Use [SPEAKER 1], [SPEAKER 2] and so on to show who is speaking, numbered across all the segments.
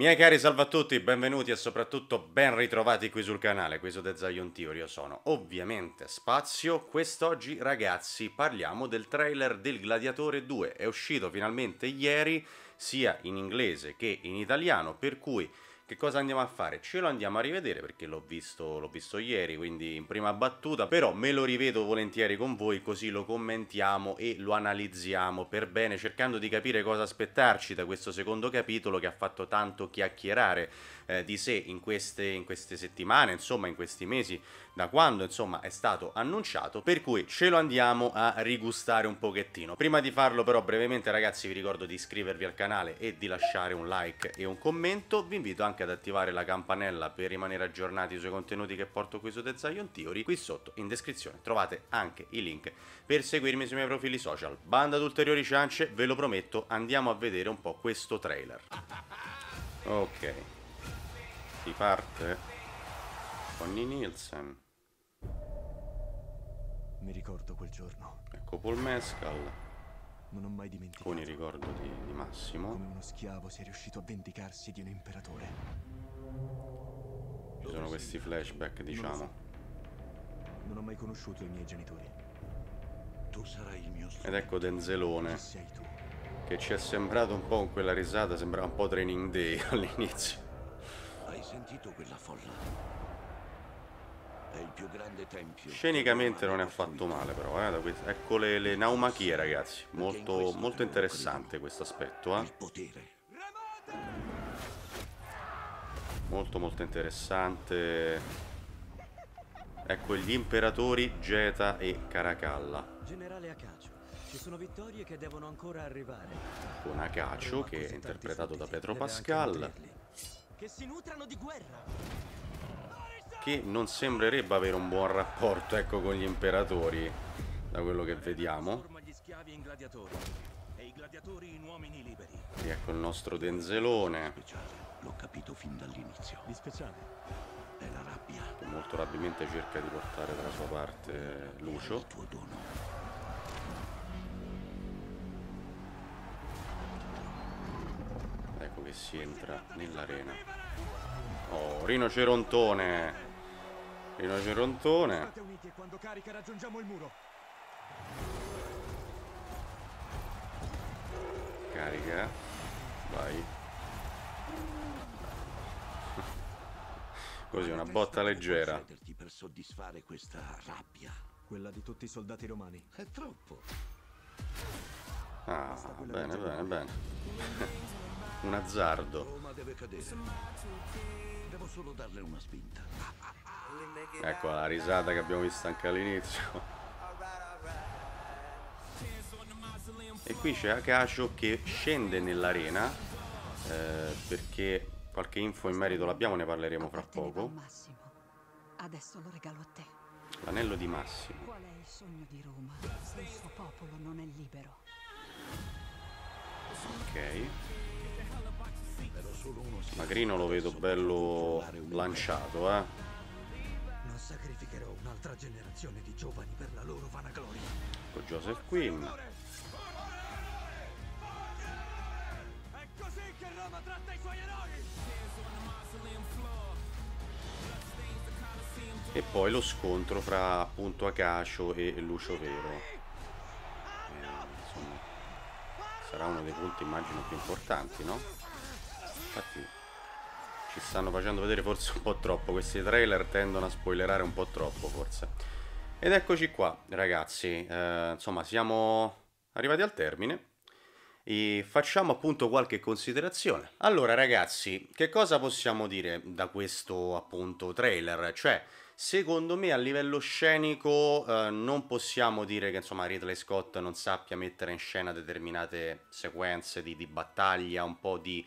[SPEAKER 1] Miei cari salvatutti, benvenuti e soprattutto ben ritrovati qui sul canale, qui su The Zion Theory, io sono ovviamente Spazio, quest'oggi ragazzi parliamo del trailer del Gladiatore 2, è uscito finalmente ieri sia in inglese che in italiano, per cui che cosa andiamo a fare? Ce lo andiamo a rivedere perché l'ho visto, l'ho visto ieri, quindi in prima battuta, però me lo rivedo volentieri con voi così lo commentiamo e lo analizziamo per bene, cercando di capire cosa aspettarci da questo secondo capitolo che ha fatto tanto chiacchierare eh, di sé in queste, in queste settimane, insomma in questi mesi, da quando insomma è stato annunciato, per cui ce lo andiamo a rigustare un pochettino. Prima di farlo però brevemente ragazzi vi ricordo di iscrivervi al canale e di lasciare un like e un commento, vi invito anche ad attivare la campanella per rimanere aggiornati sui contenuti che porto qui su The Zion Theory, qui sotto in descrizione trovate anche i link per seguirmi sui miei profili social. Banda ad ulteriori ciance, ve lo prometto, andiamo a vedere un po' questo trailer. Ok. Si parte? con Connie Nielsen. Mi ricordo quel giorno. Ecco Paul Mescal. Non ho mai dimenticato. Con il ricordo di, di Massimo. Come uno schiavo si è riuscito a vendicarsi di un imperatore. Ci sono questi flashback, diciamo. Non, non ho mai conosciuto i miei genitori. Tu sarai il mio Ed ecco Denzelone. Che ci è sembrato un po' con quella risata, sembrava un po' Training Day all'inizio. Hai sentito quella folla? È il più grande tempio. Scenicamente non è affatto male però, eh, Ecco le, le, naumachie, ragazzi. Molto, molto interessante questo aspetto, eh. potere. Molto molto interessante. Ecco gli imperatori Geta e Caracalla. Generale Acacio, ci sono vittorie che devono ancora arrivare. Con Acacio che è interpretato da Pietro Pascal che si nutrano di guerra. Che non sembrerebbe avere un buon rapporto, ecco, con gli imperatori, da quello che vediamo. Qui ecco il nostro Denzelone. L'ho capito fin dall'inizio. Di speciale è la rabbia. Che molto probabilmente cerca di portare dalla sua parte Lucio. che si entra nell'arena. Oh, rinocerontone! Rinocerontone. Carica. Vai. Così una botta leggera. per soddisfare questa rabbia. Quella di tutti i soldati romani. È troppo. Ah, bene, bene, bene. Un azzardo. Devo solo darle una spinta. Ecco la risata che abbiamo visto anche all'inizio. E qui c'è Akasho che scende nell'arena eh, perché qualche info in merito l'abbiamo, ne parleremo fra poco. L'anello di Massimo. Qual è il sogno di Roma? Il suo popolo non è libero. Ok. Magrino lo vedo bello lanciato, eh. Non sacrificherò un'altra generazione di giovani per la loro vanagloria. Con Joseph Quinn. È così che Roma tratta i suoi eroi. E poi lo scontro fra appunto Acacio e Lucio Vero. Eh, sarà uno dei punti immagino più importanti, no? infatti ci stanno facendo vedere forse un po' troppo questi trailer tendono a spoilerare un po' troppo forse ed eccoci qua ragazzi eh, insomma siamo arrivati al termine e facciamo appunto qualche considerazione allora ragazzi che cosa possiamo dire da questo appunto trailer cioè Secondo me a livello scenico eh, non possiamo dire che insomma Ridley Scott non sappia mettere in scena determinate sequenze di, di battaglia, un po' di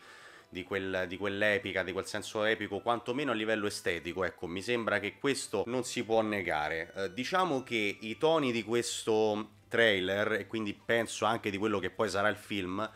[SPEAKER 1] di, quel, di, quell'epica, di quel senso epico, quantomeno a livello estetico, ecco, mi sembra che questo non si può negare. Eh, diciamo che i toni di questo trailer, e quindi penso anche di quello che poi sarà il film,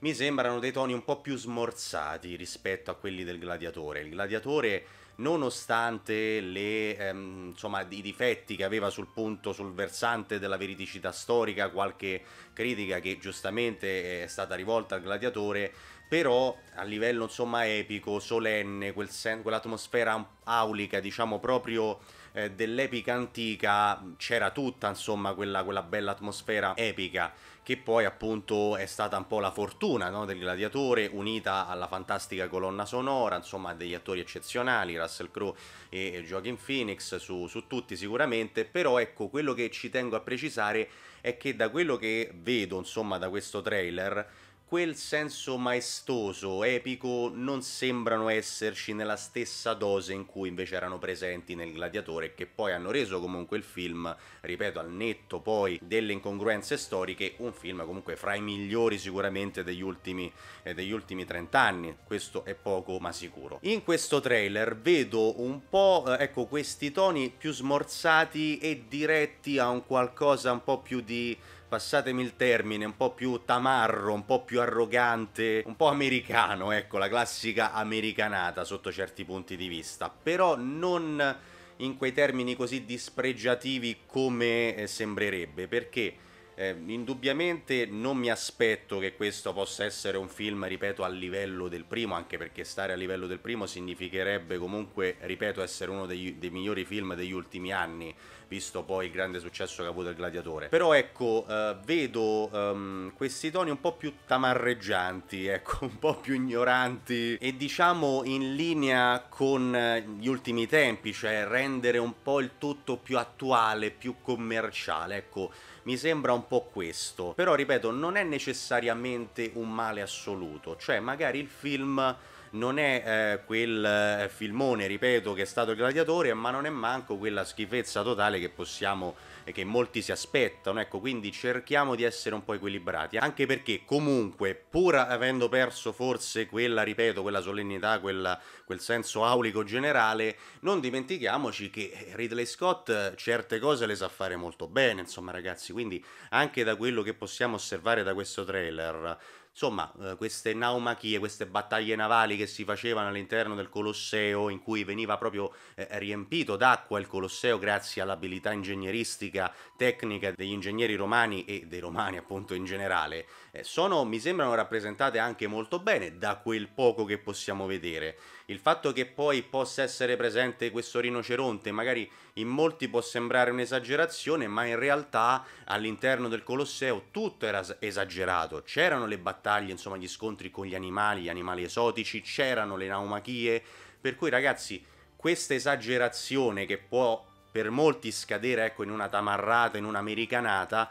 [SPEAKER 1] mi sembrano dei toni un po' più smorzati rispetto a quelli del gladiatore. Il gladiatore, nonostante le, ehm, insomma, i difetti che aveva sul punto, sul versante della veridicità storica, qualche critica che giustamente è stata rivolta al gladiatore, però a livello insomma epico, solenne, quel sen- quell'atmosfera aulica, diciamo proprio eh, dell'epica antica, c'era tutta insomma quella, quella, bella atmosfera epica che poi appunto è stata un po' la fortuna no, del gladiatore unita alla fantastica colonna sonora, insomma degli attori eccezionali, Russell Crowe e, e Joaquin Phoenix su, su tutti sicuramente, però ecco quello che ci tengo a precisare è che da quello che vedo insomma da questo trailer quel senso maestoso, epico, non sembrano esserci nella stessa dose in cui invece erano presenti nel Gladiatore, che poi hanno reso comunque il film, ripeto, al netto poi delle incongruenze storiche, un film comunque fra i migliori sicuramente degli ultimi, eh, degli ultimi 30 anni, questo è poco ma sicuro. In questo trailer vedo un po' eh, ecco, questi toni più smorzati e diretti a un qualcosa un po' più di passatemi il termine, un po' più tamarro, un po' più arrogante, un po' americano, ecco, la classica americanata sotto certi punti di vista, però non in quei termini così dispregiativi come eh, sembrerebbe, perché eh, indubbiamente non mi aspetto che questo possa essere un film, ripeto, a livello del primo, anche perché stare a livello del primo significherebbe comunque, ripeto, essere uno dei, dei migliori film degli ultimi anni, visto poi il grande successo che ha avuto il Gladiatore. Però ecco, eh, vedo ehm, questi toni un po' più tamarreggianti, ecco, un po' più ignoranti e diciamo in linea con eh, gli ultimi tempi, cioè rendere un po' il tutto più attuale, più commerciale, ecco mi sembra un po' questo. Però ripeto, non è necessariamente un male assoluto, cioè magari il film non è eh, quel eh, filmone, ripeto, che è stato il gladiatore, ma non è manco quella schifezza totale che possiamo e eh, che molti si aspettano, ecco, quindi cerchiamo di essere un po' equilibrati, anche perché comunque, pur avendo perso forse quella, ripeto, quella solennità, quella, quel senso aulico generale, non dimentichiamoci che Ridley Scott eh, certe cose le sa fare molto bene, insomma ragazzi, quindi anche da quello che possiamo osservare da questo trailer, Insomma, eh, queste naumachie, queste battaglie navali che si facevano all'interno del Colosseo, in cui veniva proprio eh, riempito d'acqua il Colosseo grazie all'abilità ingegneristica, tecnica degli ingegneri romani e dei romani appunto in generale, eh, sono, mi sembrano rappresentate anche molto bene da quel poco che possiamo vedere. Il fatto che poi possa essere presente questo rinoceronte, magari in molti può sembrare un'esagerazione, ma in realtà all'interno del Colosseo tutto era esagerato. C'erano le battaglie, insomma, gli scontri con gli animali, gli animali esotici, c'erano le naumachie. Per cui, ragazzi, questa esagerazione che può per molti scadere ecco, in una tamarrata, in un'americanata,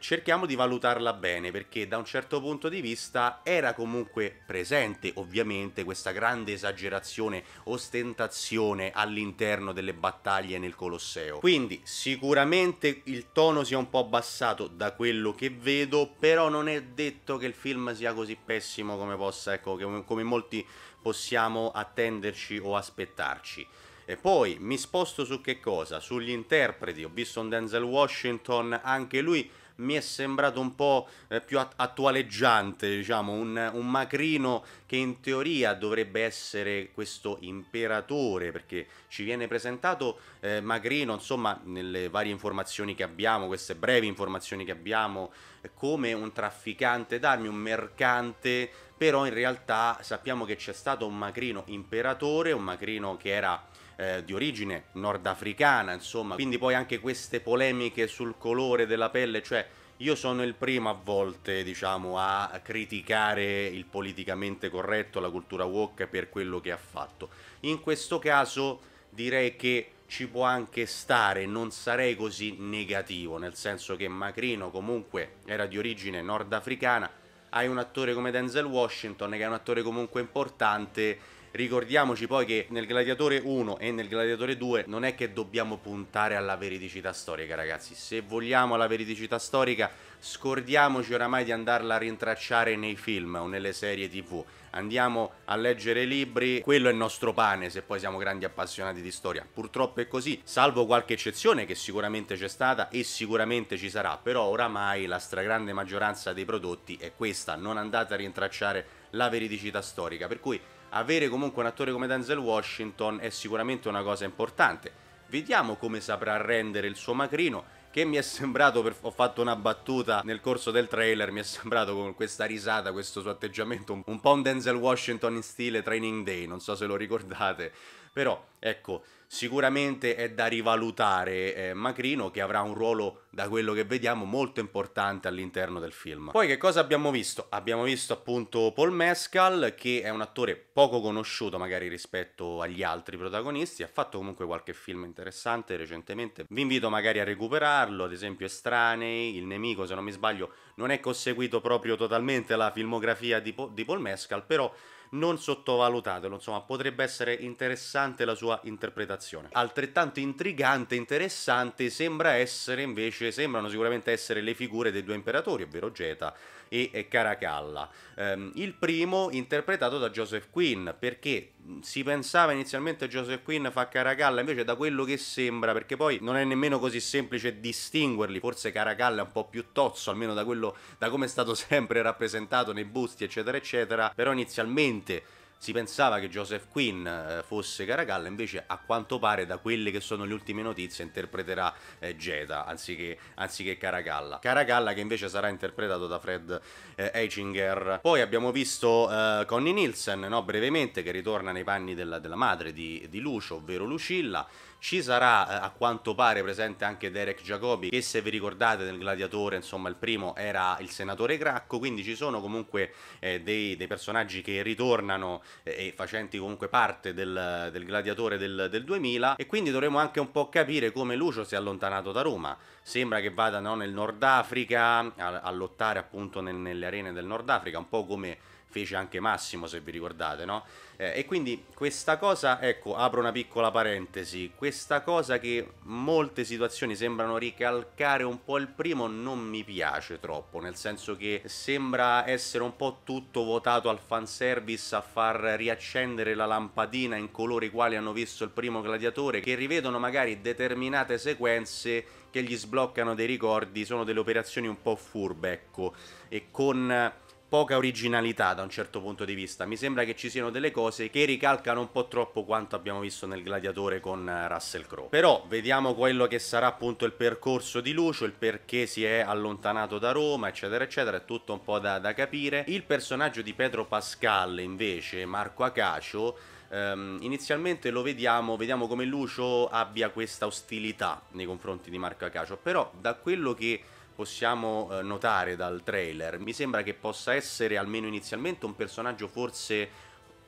[SPEAKER 1] cerchiamo di valutarla bene perché da un certo punto di vista era comunque presente ovviamente questa grande esagerazione, ostentazione all'interno delle battaglie nel Colosseo. Quindi sicuramente il tono si è un po' abbassato da quello che vedo, però non è detto che il film sia così pessimo come possa, ecco, come molti possiamo attenderci o aspettarci. E poi mi sposto su che cosa? Sugli interpreti, ho visto un Denzel Washington, anche lui mi è sembrato un po' eh, più attualeggiante, diciamo, un, un macrino che in teoria dovrebbe essere questo imperatore, perché ci viene presentato eh, Magrino, insomma, nelle varie informazioni che abbiamo, queste brevi informazioni che abbiamo, eh, come un trafficante d'armi, un mercante, però in realtà sappiamo che c'è stato un macrino imperatore, un macrino che era eh, di origine nordafricana, insomma, quindi poi anche queste polemiche sul colore della pelle, cioè io sono il primo a volte, diciamo, a criticare il politicamente corretto, la cultura woke per quello che ha fatto. In questo caso direi che ci può anche stare, non sarei così negativo, nel senso che Macrino comunque era di origine nordafricana, hai un attore come Denzel Washington che è un attore comunque importante Ricordiamoci poi che nel Gladiatore 1 e nel Gladiatore 2 non è che dobbiamo puntare alla veridicità storica, ragazzi. Se vogliamo la veridicità storica, scordiamoci oramai di andarla a rintracciare nei film o nelle serie TV. Andiamo a leggere libri, quello è il nostro pane se poi siamo grandi appassionati di storia. Purtroppo è così, salvo qualche eccezione che sicuramente c'è stata e sicuramente ci sarà, però oramai la stragrande maggioranza dei prodotti è questa, non andate a rintracciare la veridicità storica, per cui avere comunque un attore come Denzel Washington è sicuramente una cosa importante. Vediamo come saprà rendere il suo macrino che mi è sembrato, per... ho fatto una battuta nel corso del trailer, mi è sembrato con questa risata, questo suo atteggiamento un, un po' un Denzel Washington in stile Training Day, non so se lo ricordate, però, ecco, sicuramente è da rivalutare eh, Macrino che avrà un ruolo, da quello che vediamo, molto importante all'interno del film. Poi che cosa abbiamo visto? Abbiamo visto appunto Paul Mescal che è un attore poco conosciuto magari rispetto agli altri protagonisti, ha fatto comunque qualche film interessante recentemente, vi invito magari a recuperarlo, ad esempio Estranei, Il Nemico se non mi sbaglio, non è conseguito proprio totalmente la filmografia di, po- di Paul Mescal, però non sottovalutatelo, insomma potrebbe essere interessante la sua interpretazione. Altrettanto intrigante e interessante sembra essere invece, sembrano sicuramente essere le figure dei due imperatori, ovvero Geta e Caracalla. Um, il primo interpretato da Joseph Quinn, perché si pensava inizialmente Joseph Quinn fa Caracalla, invece da quello che sembra, perché poi non è nemmeno così semplice distinguerli, forse Caracalla è un po' più tozzo, almeno da, quello, da come è stato sempre rappresentato nei busti, eccetera, eccetera, però inizialmente Inizialmente si pensava che Joseph Quinn eh, fosse Caracalla, invece a quanto pare da quelle che sono le ultime notizie interpreterà eh, Jeda anziché, anziché, Caracalla. Caracalla che invece sarà interpretato da Fred eh, Eichinger. Poi abbiamo visto eh, Connie Nielsen, no, brevemente, che ritorna nei panni della, della madre di, di Lucio, ovvero Lucilla ci sarà eh, a quanto pare presente anche Derek Jacobi, che se vi ricordate del Gladiatore, insomma il primo era il senatore Cracco, quindi ci sono comunque eh, dei, dei, personaggi che ritornano eh, e facenti comunque parte del, del Gladiatore del, del, 2000 e quindi dovremo anche un po' capire come Lucio si è allontanato da Roma. Sembra che vada no, nel Nord Africa a, a lottare appunto nel, nelle arene del Nord Africa, un po' come fece anche Massimo, se vi ricordate, no? Eh, e quindi questa cosa, ecco, apro una piccola parentesi, questa cosa che molte situazioni sembrano ricalcare un po' il primo non mi piace troppo, nel senso che sembra essere un po' tutto votato al fanservice a far riaccendere la lampadina in coloro i quali hanno visto il primo gladiatore, che rivedono magari determinate sequenze che gli sbloccano dei ricordi, sono delle operazioni un po' furbe, ecco, e con poca originalità da un certo punto di vista. Mi sembra che ci siano delle cose che ricalcano un po' troppo quanto abbiamo visto nel Gladiatore con eh, Russell Crowe. Però vediamo quello che sarà appunto il percorso di Lucio, il perché si è allontanato da Roma, eccetera, eccetera, è tutto un po' da, da capire. Il personaggio di Pedro Pascal, invece, Marco Acacio, Um, inizialmente lo vediamo, vediamo come Lucio abbia questa ostilità nei confronti di Marco Acacio, però da quello che possiamo eh, notare dal trailer. Mi sembra che possa essere, almeno inizialmente, un personaggio forse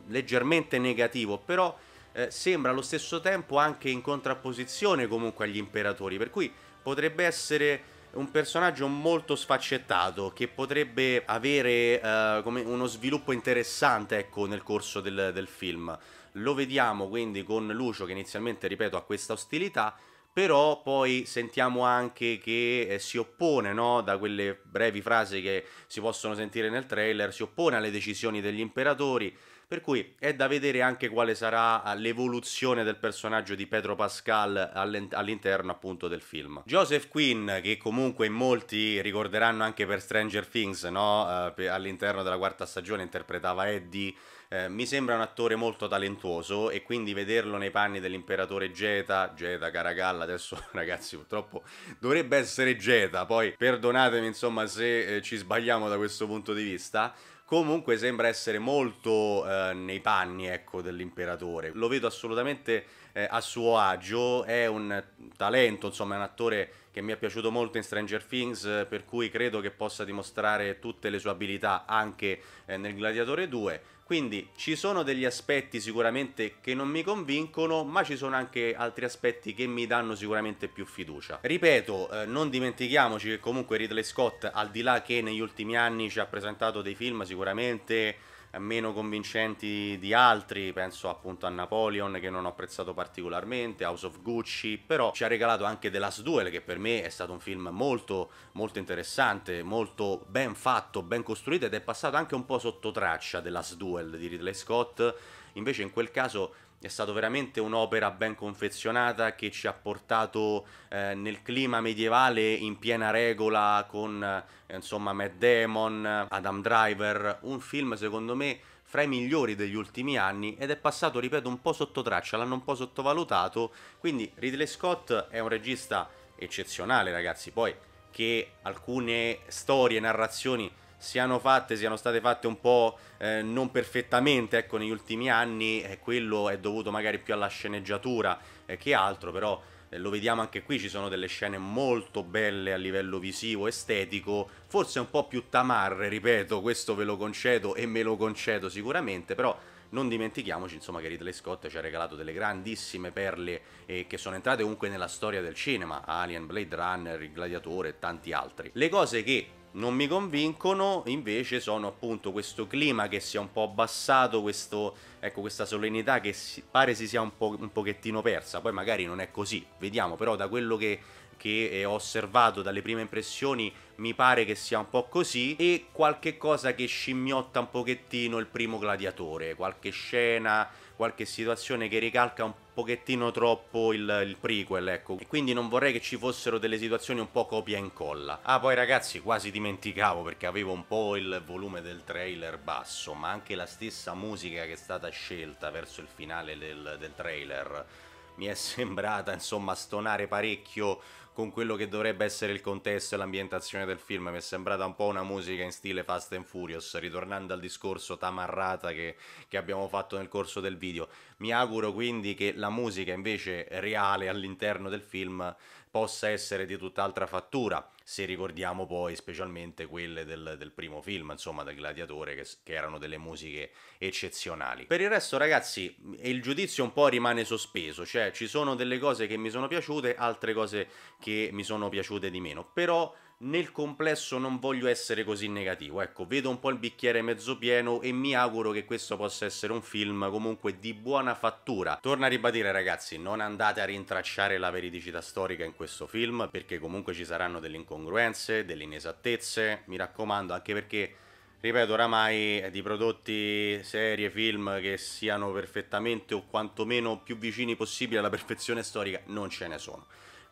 [SPEAKER 1] leggermente negativo, però eh, sembra allo stesso tempo anche in contrapposizione comunque agli imperatori, per cui potrebbe essere un personaggio molto sfaccettato che potrebbe avere eh, uno sviluppo interessante ecco, nel corso del, del film. Lo vediamo quindi con Lucio che inizialmente, ripeto, ha questa ostilità, però poi sentiamo anche che eh, si oppone, no? da quelle brevi frasi che si possono sentire nel trailer, si oppone alle decisioni degli imperatori, per cui è da vedere anche quale sarà ah, l'evoluzione del personaggio di Pedro Pascal all'interno appunto del film. Joseph Quinn, che comunque in molti ricorderanno anche per Stranger Things, no? Eh, all'interno della quarta stagione interpretava Eddie. Eh, mi sembra un attore molto talentuoso e quindi vederlo nei panni dell'imperatore Geta, Geta Caragalla, adesso ragazzi purtroppo dovrebbe essere Geta, poi perdonatemi insomma se eh, ci sbagliamo da questo punto di vista, comunque sembra essere molto eh, nei panni ecco, dell'imperatore. Lo vedo assolutamente eh, a suo agio, è un talento, insomma è un attore che mi è piaciuto molto in Stranger Things, eh, per cui credo che possa dimostrare tutte le sue abilità anche eh, nel Gladiatore 2. Quindi ci sono degli aspetti sicuramente che non mi convincono, ma ci sono anche altri aspetti che mi danno sicuramente più fiducia. Ripeto, eh, non dimentichiamoci che comunque Ridley Scott, al di là che negli ultimi anni ci ha presentato dei film sicuramente meno convincenti di altri, penso appunto a Napoleon che non ho apprezzato particolarmente, House of Gucci, però ci ha regalato anche The Last Duel che per me è stato un film molto molto interessante, molto ben fatto, ben costruito ed è passato anche un po' sotto traccia The Last Duel di Ridley Scott Invece in quel caso è stata veramente un'opera ben confezionata che ci ha portato eh, nel clima medievale in piena regola con eh, insomma Matt Damon, Adam Driver, un film secondo me fra i migliori degli ultimi anni ed è passato, ripeto, un po' sotto traccia, l'hanno un po' sottovalutato, quindi Ridley Scott è un regista eccezionale, ragazzi, poi che alcune storie, narrazioni siano fatte, siano state fatte un po' eh, non perfettamente ecco, negli ultimi anni, eh, quello è dovuto magari più alla sceneggiatura eh, che altro, però eh, lo vediamo anche qui, ci sono delle scene molto belle a livello visivo, estetico, forse un po' più tamarre, ripeto, questo ve lo concedo e me lo concedo sicuramente, però non dimentichiamoci insomma che Ridley Scott ci ha regalato delle grandissime perle eh, che sono entrate comunque nella storia del cinema, Alien, Blade Runner, Il Gladiatore e tanti altri. Le cose che non mi convincono, invece sono appunto questo clima che si è un po' abbassato, questo, ecco, questa solennità che si, pare si sia un, po', un pochettino persa, poi magari non è così, vediamo, però da quello che che ho osservato dalle prime impressioni mi pare che sia un po' così e qualche cosa che scimmiotta un pochettino il primo gladiatore, qualche scena qualche situazione che ricalca un pochettino troppo il, il, prequel, ecco. E quindi non vorrei che ci fossero delle situazioni un po' copia e incolla. Ah, poi ragazzi, quasi dimenticavo perché avevo un po' il volume del trailer basso, ma anche la stessa musica che è stata scelta verso il finale del, del trailer mi è sembrata, insomma, stonare parecchio con quello che dovrebbe essere il contesto e l'ambientazione del film. Mi è sembrata un po' una musica in stile Fast and Furious, ritornando al discorso tamarrata che, che abbiamo fatto nel corso del video. Mi auguro quindi che la musica invece reale all'interno del film possa essere di tutt'altra fattura, se ricordiamo poi specialmente quelle del, del primo film, insomma del Gladiatore, che, che, erano delle musiche eccezionali. Per il resto ragazzi, il giudizio un po' rimane sospeso, cioè ci sono delle cose che mi sono piaciute, altre cose che mi sono piaciute di meno, però nel complesso non voglio essere così negativo, ecco, vedo un po' il bicchiere mezzo pieno e mi auguro che questo possa essere un film comunque di buona fattura. Torna a ribadire ragazzi, non andate a rintracciare la veridicità storica in questo film perché comunque ci saranno delle incongruenze, delle inesattezze, mi raccomando, anche perché ripeto, oramai di prodotti, serie, film che siano perfettamente o quantomeno più vicini possibile alla perfezione storica non ce ne sono.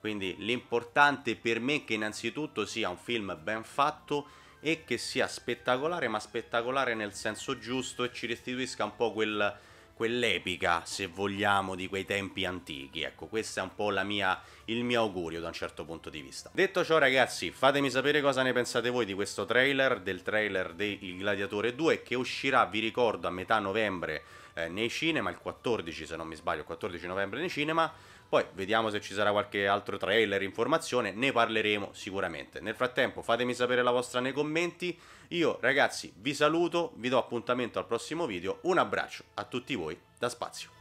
[SPEAKER 1] Quindi l'importante per me è che innanzitutto sia un film ben fatto e che sia spettacolare, ma spettacolare nel senso giusto e ci restituisca un po' quel, quell'epica, se vogliamo, di quei tempi antichi. Ecco, questo è un po' mia, il mio augurio da un certo punto di vista. Detto ciò, ragazzi, fatemi sapere cosa ne pensate voi di questo trailer, del trailer di Il Gladiatore 2, che uscirà, vi ricordo, a metà novembre eh, nei cinema, il 14 se non mi sbaglio, il 14 novembre nei cinema poi vediamo se ci sarà qualche altro trailer, informazione, ne parleremo sicuramente. Nel frattempo fatemi sapere la vostra nei commenti. Io ragazzi vi saluto, vi do appuntamento al prossimo video, un abbraccio a tutti voi da Spazio.